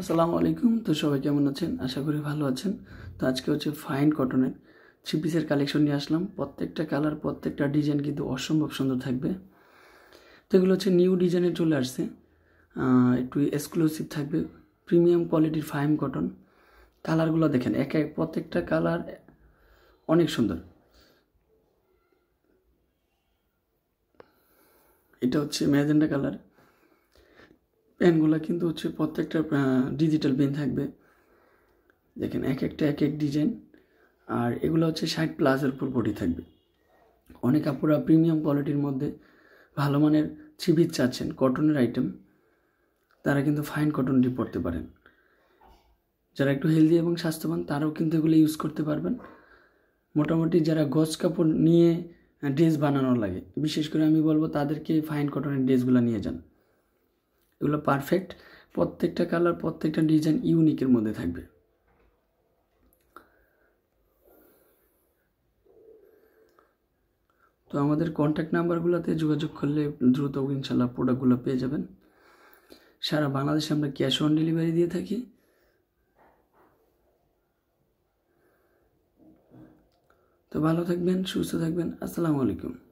আসসালামু আলাইকুম তো সবাই কেমন আছেন আশা করি ভালো আছেন তো আজকে হচ্ছে ফাইন কটনের থ্রি পিসের কালেকশন নিয়ে আসলাম প্রত্যেকটা কালার প্রত্যেকটা ডিজাইন কিন্তু অসম্ভব সুন্দর থাকবে তো এগুলো হচ্ছে নিউ ডিজাইনে চলে আসছে একটু এক্সক্লুসিভ থাকবে প্রিমিয়াম কোয়ালিটির ফাইন কটন কালারগুলো দেখেন এক এক প্রত্যেকটা কালার অনেক সুন্দর এটা হচ্ছে ম্যাজেন্ডা কালার পেনগুলো কিন্তু হচ্ছে প্রত্যেকটা ডিজিটাল পেন থাকবে দেখেন এক একটা এক এক ডিজাইন আর এগুলো হচ্ছে ষাট প্লাসের উপর বডি থাকবে অনেক আপুরা প্রিমিয়াম কোয়ালিটির মধ্যে ভালো মানের ছিবির চাচ্ছেন কটনের আইটেম তারা কিন্তু ফাইন কটনটি পরতে পারেন যারা একটু হেলদি এবং স্বাস্থ্যবান তারাও কিন্তু এগুলো ইউজ করতে পারবেন মোটামুটি যারা গজ কাপড় নিয়ে ড্রেস বানানোর লাগে বিশেষ করে আমি বলবো তাদেরকে ফাইন কটনের ড্রেসগুলো নিয়ে যান এগুলো পারফেক্ট প্রত্যেকটা কালার প্রত্যেকটা ডিজাইন ইউনিকের মধ্যে থাকবে তো আমাদের কন্ট্যাক্ট নাম্বারগুলোতে যোগাযোগ করলে দ্রুত ইনশাল্লাহ প্রোডাক্টগুলো পেয়ে যাবেন সারা বাংলাদেশে আমরা ক্যাশ অন ডেলিভারি দিয়ে থাকি তো ভালো থাকবেন সুস্থ থাকবেন আসসালামু আলাইকুম